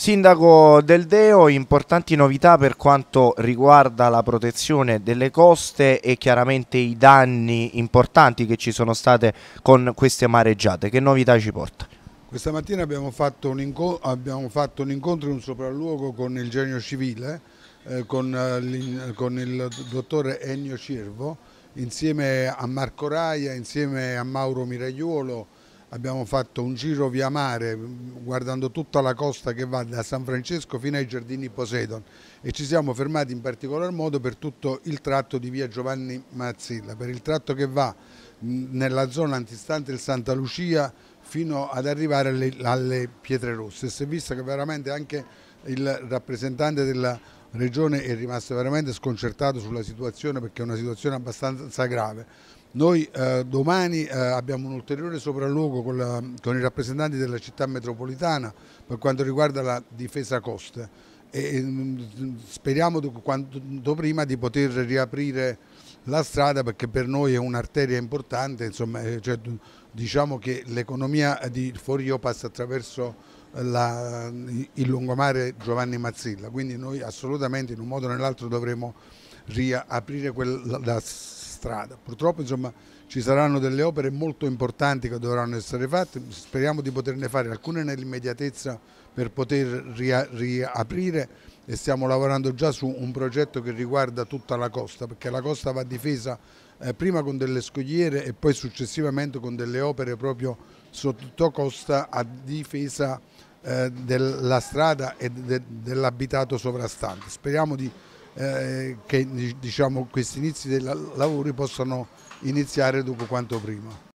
Sindaco Del Deo, importanti novità per quanto riguarda la protezione delle coste e chiaramente i danni importanti che ci sono state con queste mareggiate. Che novità ci porta? Questa mattina abbiamo fatto un, incontro e un sopralluogo con il genio civile, eh, con, eh, con il dottore Ennio Cirvo, insieme a Marco Raia, insieme a Mauro Miragliuolo, abbiamo fatto un giro via mare guardando tutta la costa che va da San Francesco fino ai giardini Poseidon e ci siamo fermati in particolar modo per tutto il tratto di via Giovanni Mazzilla, per il tratto che va nella zona antistante il Santa Lucia fino ad arrivare alle, alle Pietre Rosse. Si è visto che veramente anche il rappresentante della regione è rimasto veramente sconcertato sulla situazione perché è una situazione abbastanza grave noi eh, domani eh, abbiamo un ulteriore sopralluogo con, la, con, i rappresentanti della città metropolitana per quanto riguarda la difesa coste e, e mm, speriamo quanto prima di poter riaprire la strada perché per noi è un'arteria importante, insomma, eh, cioè, diciamo che l'economia di Forio passa attraverso la, il lungomare Giovanni Mazzilla, quindi noi assolutamente in un modo o nell'altro dovremo riaprire quella strada. Purtroppo insomma, ci saranno delle opere molto importanti che dovranno essere fatte, speriamo di poterne fare alcune nell'immediatezza per poter riaprire e stiamo lavorando già su un progetto che riguarda tutta la costa, perché la costa va difesa eh, prima con delle scogliere e poi successivamente con delle opere proprio sottocosta a difesa eh, della strada e de dell'abitato sovrastante. Speriamo di eh, che diciamo, questi inizi dei lavori possano iniziare dopo quanto prima.